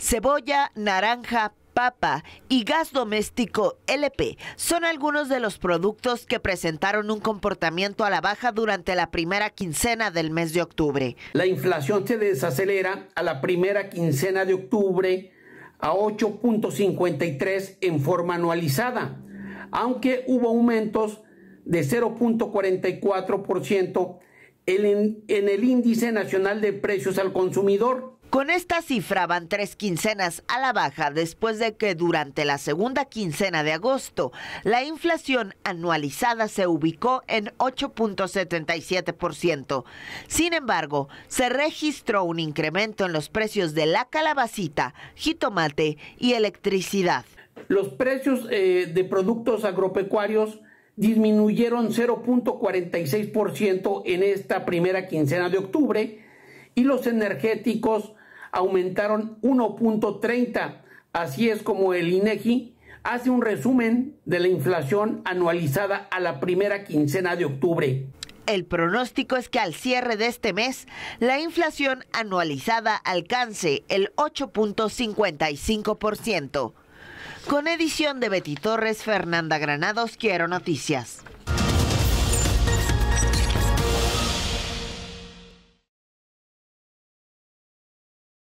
cebolla, naranja, papa y gas doméstico LP son algunos de los productos que presentaron un comportamiento a la baja durante la primera quincena del mes de octubre. La inflación se desacelera a la primera quincena de octubre a 8.53 en forma anualizada, aunque hubo aumentos de 0.44% en, en el índice nacional de precios al consumidor con esta cifra van tres quincenas a la baja después de que durante la segunda quincena de agosto la inflación anualizada se ubicó en 8.77%. Sin embargo, se registró un incremento en los precios de la calabacita, jitomate y electricidad. Los precios eh, de productos agropecuarios disminuyeron 0.46% en esta primera quincena de octubre y los energéticos aumentaron 1.30. Así es como el INEGI hace un resumen de la inflación anualizada a la primera quincena de octubre. El pronóstico es que al cierre de este mes, la inflación anualizada alcance el 8.55%. Con edición de Betty Torres, Fernanda Granados, Quiero Noticias.